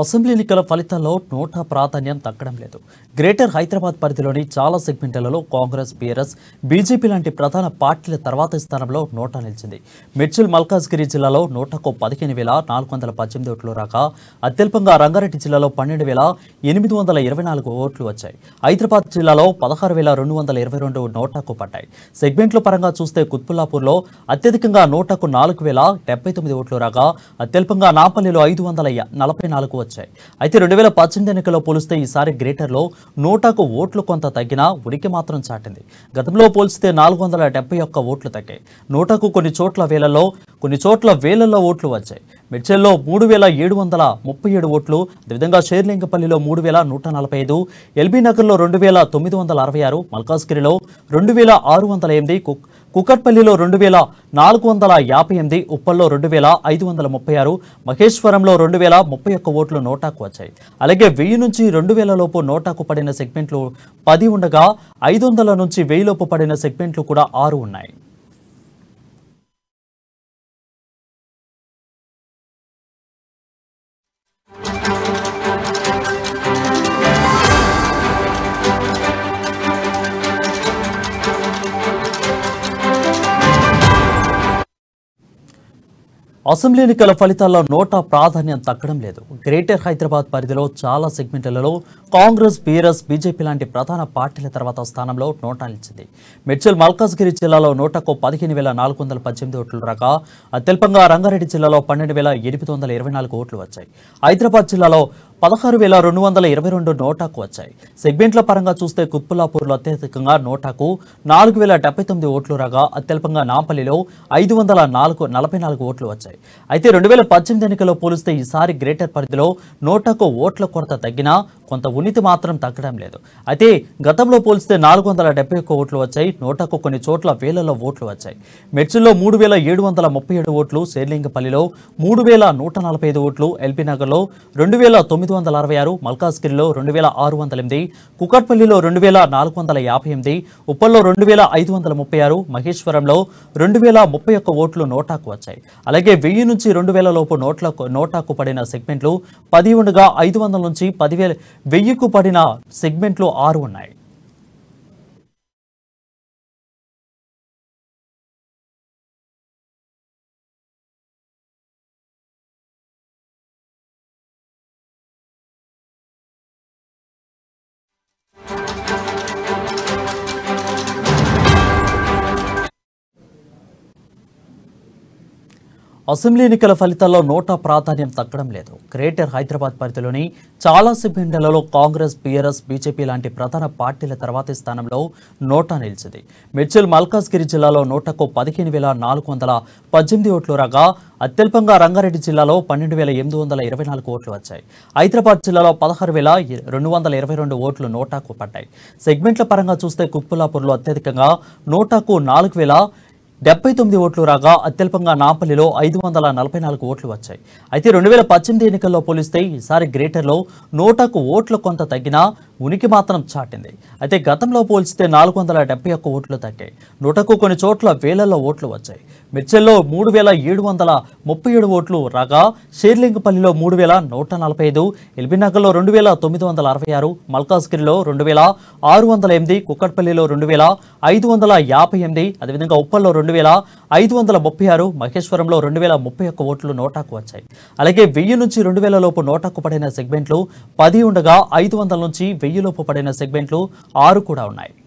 assembly ఎన్నికల ఫలితాల్లో నోటా ప్రాధాన్యం తగ్గడం లేదు గ్రేటర్ హైదరాబాద్ పరిధిలోని చాలా సెగ్మెంట్లలో కాంగ్రెస్ బీఆర్ఎస్ బీజేపీ లాంటి ప్రధాన పార్టీల తర్వాత స్థానంలో నోటా నిలిచింది మిడ్చిల్ మల్కాజ్గిరి జిల్లాలో నోటాకు పదిహేను వేల నాలుగు వందల పద్దెనిమిది ఓట్లు రాగా అత్యల్పంగా రంగారెడ్డి జిల్లాలో పన్నెండు వేల ఎనిమిది వందల ఇరవై నాలుగు ఓట్లు వచ్చాయి హైదరాబాద్ జిల్లాలో పదహారు వేల రెండు వందల ఇరవై రెండు నోటాకు పడ్డాయి సెగ్మెంట్ల పరంగా చూస్తే కుత్పుల్లాపూర్లో అత్యధికంగా నోటాకు నాలుగు వేల డెబ్బై తొమ్మిది ఓట్లు రాగా అత్యల్పంగా నాపల్లిలో ఐదు వందల నలభై నాలుగు వచ్చాయి అయితే రెండు వేల పద్దెనిమిది ఎన్నికల్లో పోలిస్తే ఈసారి గ్రేటర్లో నూటకు ఓట్లు కొంత తగ్గినా ఉనికి మాత్రం చాటింది గతంలో పోలిస్తే నాలుగు వందల ఒక్క ఓట్లు తగ్గాయి నూటకు కొన్ని చోట్ల వేలలో కొన్ని చోట్ల వేలల్లో ఓట్లు వచ్చాయి మిర్చెల్లో మూడు వేల ఏడు వందల ముప్పై ఏడు ఓట్లు అదేవిధంగా షేర్లింగపల్లిలో మూడు వేల నూట నలభై ఐదు ఎల్బీ నగర్లో రెండు వేల తొమ్మిది వందల అరవై ఆరు మల్కాజ్గిరిలో రెండు వేల ఆరు వందల ఎనిమిది కుక్ కుక్కట్పల్లిలో రెండు వేల నాలుగు వందల యాభై ఎనిమిది ఉప్పల్లో రెండు వేల ఐదు వందల ముప్పై ఆరు మహేశ్వరంలో రెండు వేల ముప్పై ఒక్క ఓట్లు నోటాకు వచ్చాయి అలాగే వెయ్యి నుంచి రెండు వేల లోపు నోటాకు పడిన సెగ్మెంట్లు పది ఉండగా ఐదు వందల నుంచి వెయ్యి లోపు పడిన సెగ్మెంట్లు కూడా ఆరు ఉన్నాయి అసెంబ్లీ ఎన్నికల ఫలితాల్లో నోటా ప్రాధాన్యం తగ్గడం లేదు గ్రేటర్ హైదరాబాద్ పరిధిలో చాలా సెగ్మెంట్లలో కాంగ్రెస్ బీఆర్ఎస్ బీజేపీ లాంటి ప్రధాన పార్టీల తర్వాత స్థానంలో నోటా నిలిచింది మెడ్చల్ మల్కాజ్గిరి జిల్లాలో నోటాకు పదిహేను వేల నాలుగు వందల పద్దెనిమిది ఓట్లు రాగా అత్యల్పంగా రంగారెడ్డి జిల్లాలో పన్నెండు వేల ఎనిమిది వందల ఇరవై నాలుగు ఓట్లు వచ్చాయి హైదరాబాద్ జిల్లాలో పదహారు వేల రెండు వందల ఇరవై రెండు నోటాకు వచ్చాయి సెగ్మెంట్ల పరంగా చూస్తే కుప్పలాపూర్లో అత్యధికంగా నోటాకు నాలుగు వేల డెబ్బై తొమ్మిది ఓట్లు రాగా అత్యల్పంగా నాంపల్లిలో ఐదు వందల నాలుగు నలభై నాలుగు ఓట్లు వచ్చాయి అయితే రెండు వేల పద్దెనిమిది ఎన్నికల్లో పోలిస్తే ఈసారి గ్రేటర్ పరిధిలో నోటాకు ఓట్ల కొరత తగ్గినా కొంత ఉన్నితి మాత్రం తగ్గడం లేదు అయితే గతంలో పోలిస్తే నాలుగు వందల డెబ్బై ఒక్క ఓట్లు వచ్చాయి నోటాకు కొన్ని చోట్ల వేలలో ఓట్లు వచ్చాయి మెడ్చిల్లో మూడు వేల ఏడు వందల ముప్పై ఏడు ఓట్లు శేర్లింగపల్లిలో మూడు వేల నూట నలభై ఐదు ఓట్లు ఎల్బీనగర్లో రెండు వేల తొమ్మిది ఐదు వందల అరవై ఆరు మల్కాజ్గిరిలో రెండు వేల ఆరు వందల ఎనిమిది కుకట్పల్లిలో రెండు వేల నాలుగు వందల యాభై ఎనిమిది ఉప్పల్లో రెండు వేల ఐదు వందల ముప్పై ఆరు మహేశ్వరంలో రెండు వేల ముప్పై ఒక్క ఓట్లు నోటాకు వచ్చాయి అలాగే వెయ్యి నుంచి రెండు వేల లోపు నోట్లకు నోటాకు పడిన సెగ్మెంట్లు పది ఉండగా ఐదు వందల నుంచి పదివేల వెయ్యికు పడిన సెగ్మెంట్లు ఆరు ఉన్నాయి అసెంబ్లీ ఎన్నికల ఫలితాల్లో నోటా ప్రాధాన్యం తగ్గడం లేదు గ్రేటర్ హైదరాబాద్ పరిధిలోని చాలా సిబ్బందులలో కాంగ్రెస్ బీఆర్ఎస్ బీజేపీ లాంటి ప్రధాన పార్టీల తర్వాతి స్థానంలో నోటా నిలిచింది మిర్చిల్ మల్కాజ్గిరి జిల్లాలో నోటాకు పదిహేను వేల నాలుగు వందల పద్దెనిమిది ఓట్లు రాగా అత్యల్పంగా రంగారెడ్డి జిల్లాలో పన్నెండు వేల ఎనిమిది వందల ఇరవై నాలుగు ఓట్లు వచ్చాయి హైదరాబాద్ జిల్లాలో పదహారు వేల రెండు వందల ఇరవై రెండు ఓట్లు నోటాకు పడ్డాయి సెగ్మెంట్ల పరంగా చూస్తే కుప్పులాపూర్లో అత్యధికంగా నోటాకు నాలుగు వేల డెబ్బై తొమ్మిది ఓట్లు రాగా అత్యల్పంగా నాంపల్లిలో ఐదు వందల నలభై నాలుగు ఓట్లు వచ్చాయి అయితే రెండు వేల పద్దెనిమిది ఎన్నికల్లో పోలిస్తే ఈసారి గ్రేటర్లో నూటకు ఓట్లు కొంత తగ్గినా ఉనికి మాత్రం చాటింది అయితే గతంలో పోల్చితే నాలుగు వందల డెబ్బై ఒక్క ఓట్లు తగ్గాయి నూటకు కొన్ని చోట్ల వేలల్లో ఓట్లు వచ్చాయి మిర్చెల్లో మూడు వేల ఏడు వందల ముప్పై ఏడు ఓట్లు రాగా షేర్లింగపల్లిలో మూడు వేల నూట నలభై ఐదు ఎల్బీనగర్లో రెండు వేల తొమ్మిది వందల అరవై ఆరు మల్కాజ్గిరిలో రెండు వేల ఆరు వందల ఎనిమిది కుక్కట్పల్లిలో రెండు వేల ఐదు వందల యాభై ఎనిమిది అదేవిధంగా ఉప్పల్లో రెండు రెండు వేల ఐదు వందల ముప్పై ఆరు మహేశ్వరంలో రెండు వేల ముప్పై ఒక్క ఓట్లు నోటాకు వచ్చాయి అలాగే వెయ్యి నుంచి రెండు వేల లోపు నోటాకు పడిన సెగ్మెంట్లు పది ఉండగా ఐదు వందల నుంచి వెయ్యి లోపు పడిన సెగ్మెంట్లు ఆరు కూడా ఉన్నాయి